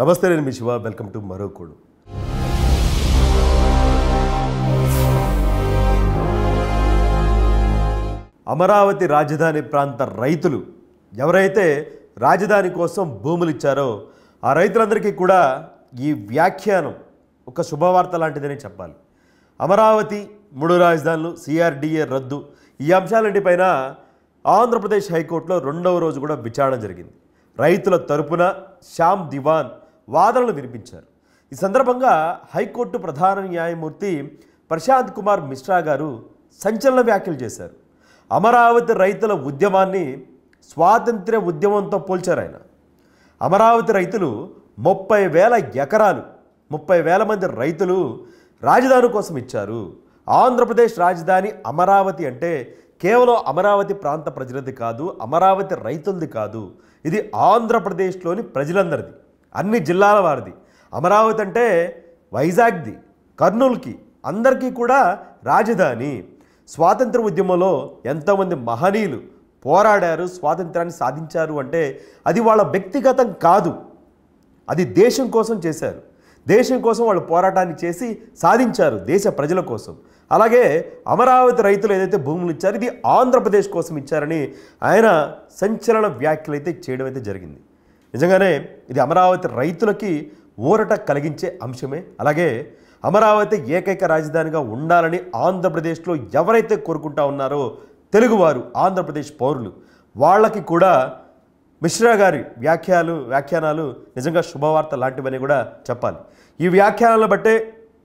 నమస్తే నేను మీ శివ వెల్కమ్ టు మరో కోడు అమరావతి రాజధాని ప్రాంత రైతులు ఎవరైతే రాజధాని కోసం భూములు ఇచ్చారో ఆ రైతులందరికీ కూడా ఈ వ్యాఖ్యానం ఒక శుభవార్త లాంటిదని చెప్పాలి అమరావతి మూడు రాజధానులు సిఆర్డిఏ రద్దు ఈ అంశాలన్నిటిపైన ఆంధ్రప్రదేశ్ హైకోర్టులో రెండవ రోజు కూడా విచారణ జరిగింది రైతుల తరపున శ్యామ్ దివాన్ వాదనలు వినిపించారు ఈ సందర్భంగా హైకోర్టు ప్రధాన న్యాయమూర్తి ప్రశాంత్ కుమార్ మిశ్రా గారు సంచలన వ్యాఖ్యలు చేశారు అమరావతి రైతుల ఉద్యమాన్ని స్వాతంత్ర్య ఉద్యమంతో పోల్చారు ఆయన అమరావతి రైతులు ముప్పై వేల ఎకరాలు ముప్పై వేల మంది రైతులు రాజధాని కోసం ఇచ్చారు ఆంధ్రప్రదేశ్ రాజధాని అమరావతి అంటే కేవలం అమరావతి ప్రాంత ప్రజలది కాదు అమరావతి రైతులది కాదు ఇది ఆంధ్రప్రదేశ్లోని ప్రజలందరిది అన్ని జిల్లాల వారిది అమరావతి అంటే వైజాగ్ది కర్నూలుకి అందరికీ కూడా రాజధాని స్వాతంత్ర ఉద్యమంలో ఎంతోమంది మహనీయులు పోరాడారు స్వాతంత్రాన్ని సాధించారు అంటే అది వాళ్ళ వ్యక్తిగతం కాదు అది దేశం కోసం చేశారు దేశం కోసం వాళ్ళు పోరాటాన్ని చేసి సాధించారు దేశ ప్రజల కోసం అలాగే అమరావతి రైతులు ఏదైతే భూములు ఇచ్చారో ఇది ఆంధ్రప్రదేశ్ కోసం ఇచ్చారని ఆయన సంచలన వ్యాఖ్యలు అయితే చేయడం అయితే జరిగింది నిజంగానే ఇది అమరావతి రైతులకి ఊరట కలిగించే అంశమే అలాగే అమరావతి ఏకైక రాజధానిగా ఉండాలని ఆంధ్రప్రదేశ్లో ఎవరైతే కోరుకుంటా ఉన్నారో తెలుగువారు ఆంధ్రప్రదేశ్ పౌరులు వాళ్ళకి కూడా మిశ్రా గారి వ్యాఖ్యాలు వ్యాఖ్యానాలు నిజంగా శుభవార్త లాంటివని కూడా చెప్పాలి ఈ వ్యాఖ్యానాలను బట్టే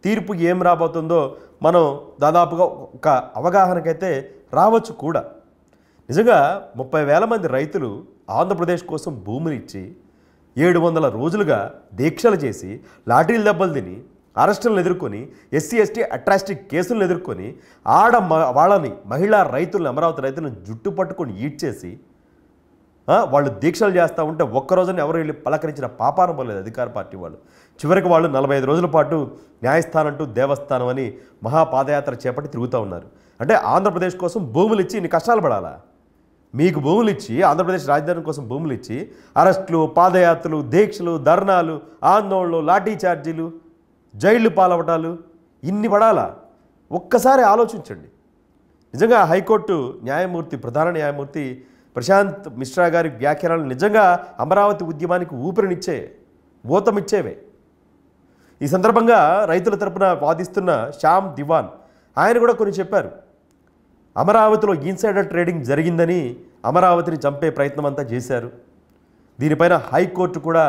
తీర్పు ఏం రాబోతుందో మనం దాదాపుగా ఒక అవగాహనకైతే రావచ్చు కూడా నిజంగా ముప్పై వేల మంది రైతులు ఆంధ్రప్రదేశ్ కోసం భూమిని ఇచ్చి ఏడు వందల రోజులుగా దీక్షలు చేసి లాటరీలు దెబ్బలు తిని అరెస్టులను ఎదుర్కొని ఎస్సీ ఎస్టీ అట్రాస్టిక్ కేసులను ఎదుర్కొని ఆడ వాళ్ళని మహిళా రైతులను అమరావతి రైతులను జుట్టు పట్టుకొని ఈడ్చేసి వాళ్ళు దీక్షలు చేస్తూ ఉంటే ఒక్కరోజున ఎవరు వెళ్ళి పలకరించిన పాపాన పోలేదు అధికార పార్టీ వాళ్ళు చివరికి వాళ్ళు నలభై ఐదు రోజుల పాటు న్యాయస్థానం అంటూ దేవస్థానం అని మహాపాదయాత్ర చేపట్టి తిరుగుతూ ఉన్నారు అంటే ఆంధ్రప్రదేశ్ కోసం భూములు ఇచ్చి ఇన్ని కష్టాలు పడాలా మీకు భూములు ఇచ్చి ఆంధ్రప్రదేశ్ రాజధాని కోసం భూములు ఇచ్చి అరెస్టులు పాదయాత్రలు దీక్షలు ధర్నాలు ఆందోళనలు లాఠీ ఛార్జీలు జైళ్లు పాలవటాలు ఇన్ని పడాలా ఒక్కసారి ఆలోచించండి నిజంగా హైకోర్టు న్యాయమూర్తి ప్రధాన న్యాయమూర్తి ప్రశాంత్ మిశ్రా గారి వ్యాఖ్యానాలు నిజంగా అమరావతి ఉద్యమానికి ఊపిరినిచ్చే ఊతమిచ్చేవే ఈ సందర్భంగా రైతుల తరపున వాదిస్తున్న శ్యామ్ దివాన్ ఆయన కూడా కొన్ని చెప్పారు అమరావతిలో ఇన్సైడర్ ట్రేడింగ్ జరిగిందని అమరావతిని చంపే ప్రయత్నం అంతా చేశారు దీనిపైన హైకోర్టు కూడా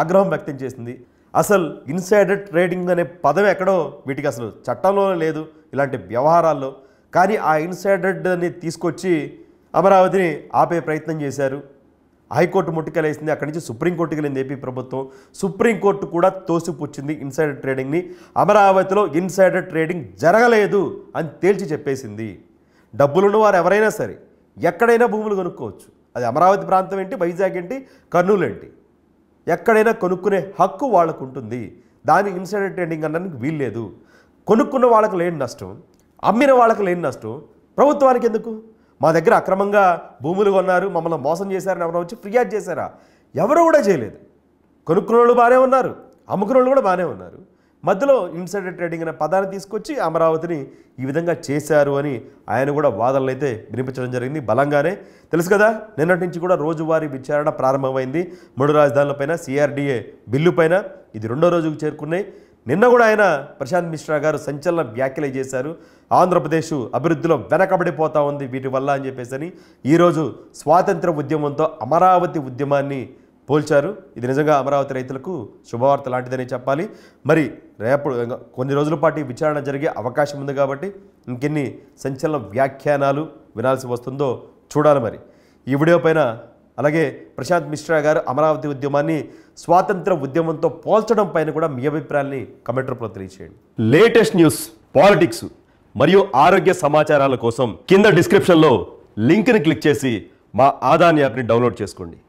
ఆగ్రహం వ్యక్తం చేసింది అసలు ఇన్సైడర్ ట్రేడింగ్ అనే పదం ఎక్కడో వీటికి అసలు చట్టంలో లేదు ఇలాంటి వ్యవహారాల్లో కానీ ఆ ఇన్సైడర్ని తీసుకొచ్చి అమరావతిని ఆపే ప్రయత్నం చేశారు హైకోర్టు ముట్టుకెళ్ళేసింది అక్కడి నుంచి సుప్రీంకోర్టుకి వెళ్ళింది ఏపీ ప్రభుత్వం సుప్రీంకోర్టు కూడా తోసిపుచ్చింది ఇన్సైడర్ ట్రేడింగ్ని అమరావతిలో ఇన్సైడర్ ట్రేడింగ్ జరగలేదు అని తేల్చి చెప్పేసింది డబ్బులున్న వారు ఎవరైనా సరే ఎక్కడైనా భూములు కొనుక్కోవచ్చు అది అమరావతి ప్రాంతం ఏంటి వైజాగ్ ఏంటి కర్నూలు ఏంటి ఎక్కడైనా కొనుక్కునే హక్కు వాళ్ళకు ఉంటుంది దాని ఇన్సిడెంట్ ట్రేడింగ్ అనడానికి వీల్లేదు కొనుక్కున్న వాళ్ళకు లేని నష్టం అమ్మిన వాళ్ళకు లేని నష్టం ప్రభుత్వానికి ఎందుకు మా దగ్గర అక్రమంగా భూములు కొన్నారు మమ్మల్ని మోసం చేశారని ఎవరో వచ్చి ఫిర్యాదు చేశారా ఎవరు కూడా చేయలేదు కొనుక్కున్న వాళ్ళు బాగానే ఉన్నారు అమ్ముకున్న వాళ్ళు కూడా బాగానే ఉన్నారు మధ్యలో ఇన్సైడర్ ట్రేడింగ్ అనే పదాన్ని తీసుకొచ్చి అమరావతిని ఈ విధంగా చేశారు అని ఆయన కూడా వాదనలు అయితే వినిపించడం జరిగింది బలంగానే తెలుసు కదా నిన్నటి నుంచి కూడా రోజువారీ విచారణ ప్రారంభమైంది మూడు రాజధానులపైన సిఆర్డీఏ బిల్లు పైన ఇది రెండో రోజుకు చేరుకున్నాయి నిన్న కూడా ఆయన ప్రశాంత్ మిశ్రా గారు సంచలన వ్యాఖ్యలు చేశారు ఆంధ్రప్రదేశ్ అభివృద్ధిలో వెనకబడిపోతా ఉంది వీటి వల్ల అని చెప్పేసి ఈరోజు స్వాతంత్ర ఉద్యమంతో అమరావతి ఉద్యమాన్ని పోల్చారు ఇది నిజంగా అమరావతి రైతులకు శుభవార్త లాంటిదని చెప్పాలి మరి రేపు కొన్ని రోజుల పాటు విచారణ జరిగే అవకాశం ఉంది కాబట్టి ఇంకెన్ని సంచలన వ్యాఖ్యానాలు వినాల్సి వస్తుందో చూడాలి మరి ఈ వీడియో పైన అలాగే ప్రశాంత్ మిశ్రా గారు అమరావతి ఉద్యమాన్ని స్వాతంత్ర ఉద్యమంతో పోల్చడం పైన కూడా మీ అభిప్రాయాన్ని కమెంట్ రూపంలో తెలియచేయండి లేటెస్ట్ న్యూస్ పాలిటిక్స్ మరియు ఆరోగ్య సమాచారాల కోసం కింద డిస్క్రిప్షన్లో లింక్ని క్లిక్ చేసి మా ఆదాన్ యాప్ని డౌన్లోడ్ చేసుకోండి